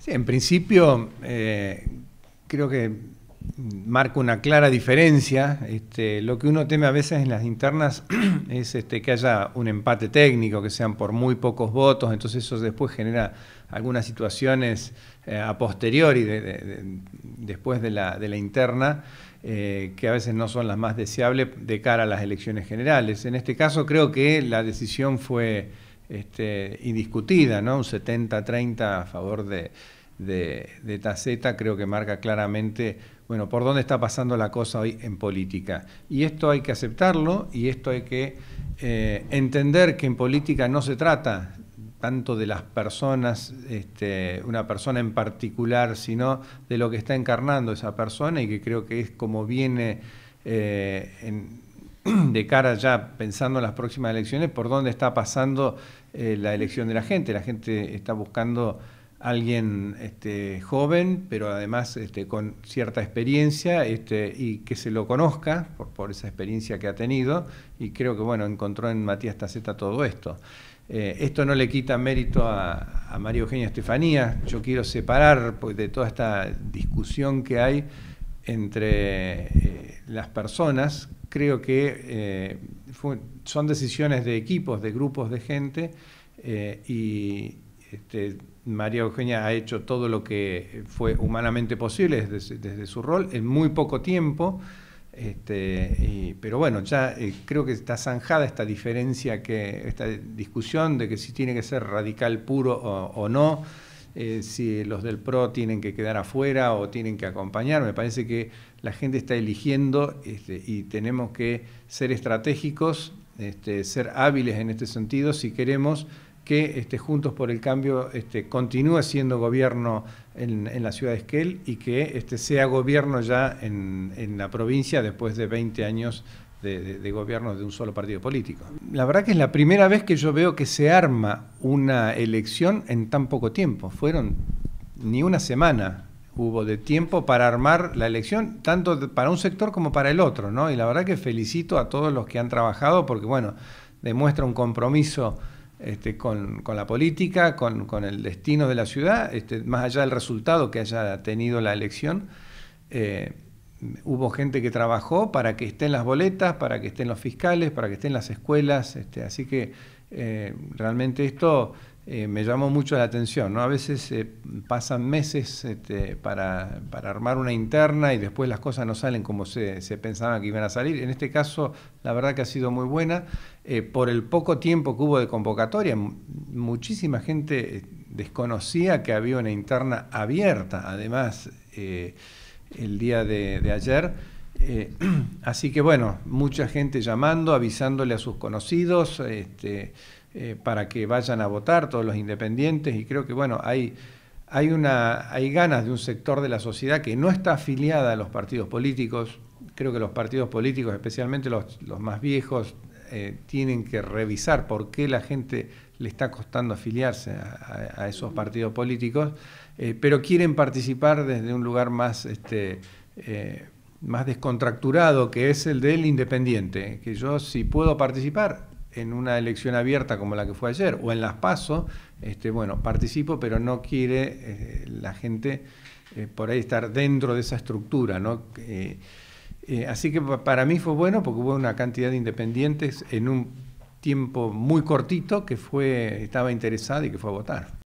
Sí, en principio eh, creo que marca una clara diferencia. Este, lo que uno teme a veces en las internas es este, que haya un empate técnico, que sean por muy pocos votos, entonces eso después genera algunas situaciones eh, a posteriori, después de la, interna, eh, que a veces no son las más deseables de cara a las elecciones generales. En este caso creo que la decisión fue este, indiscutida, Un 70-30 a favor de, de, Taceta creo que marca claramente, bueno, por dónde está pasando la cosa hoy en política. Y esto hay que aceptarlo y esto hay que eh, entender que en política no se trata tanto de las personas, este, una persona en particular, sino de lo que está encarnando esa persona y que creo que es como viene eh, en de cara ya pensando en las próximas elecciones, por dónde está pasando eh, la elección de la gente. La gente está buscando a alguien este, joven, pero además este, con cierta experiencia este, y que se lo conozca por, esa experiencia que ha tenido. Y creo que bueno, encontró en Matías Taceta todo esto. Eh, esto no le quita mérito a, María Eugenia Estefanía. Yo quiero separar pues, de toda esta discusión que hay entre eh, las personas creo que eh, son decisiones de equipos, de grupos de gente, eh, y este, María Eugenia ha hecho todo lo que fue humanamente posible desde, su rol en muy poco tiempo. Este, pero bueno, ya eh, creo que está zanjada esta diferencia, que, esta discusión de que si tiene que ser radical puro o no. Eh, si los del PRO tienen que quedar afuera o tienen que acompañar. Me parece que la gente está eligiendo este, y tenemos que ser estratégicos, este, ser hábiles en este sentido si queremos que este, Juntos por el Cambio continúe siendo gobierno en, la ciudad de Esquel y que sea gobierno ya en, en la provincia después de 20 años de, de, gobierno de un solo partido político. La verdad que es la primera vez que yo veo que se arma una elección en tan poco tiempo. Fueron ni una semana hubo de tiempo para armar la elección, tanto para un sector como para el otro, ¿no? Y la verdad que felicito a todos los que han trabajado porque, bueno, demuestra un compromiso este, con, la política, con, el destino de la ciudad, este, más allá del resultado que haya tenido la elección. Eh, hubo gente que trabajó para que estén las boletas, para que estén los fiscales, para que estén las escuelas. Este, así que eh, realmente esto eh, me llamó mucho la atención. ¿no? A veces eh, pasan meses este, para, armar una interna y después las cosas no salen como se, se, pensaban que iban a salir. En este caso, la verdad que ha sido muy buena. por el poco tiempo que hubo de convocatoria, muchísima gente desconocía que había una interna abierta. Además, el día de, ayer. Eh, así que bueno, mucha gente llamando, avisándole a sus conocidos este, eh, para que vayan a votar todos los independientes y creo que bueno, hay, hay, una, hay ganas de un sector de la sociedad que no está afiliada a los partidos políticos. Creo que los partidos políticos, especialmente los, los más viejos, eh, tienen que revisar por qué la gente le está costando afiliarse a, esos partidos políticos, eh, pero quieren participar desde un lugar más, este, eh, más descontracturado, que es el del independiente, que yo si puedo participar en una elección abierta como la que fue ayer, o en las PASO, este, bueno, participo, pero no quiere la gente por ahí estar dentro de esa estructura, ¿no? Eh, así que para mí fue bueno porque hubo una cantidad de independientes en un tiempo muy cortito que fue, estaba interesada y que fue a votar.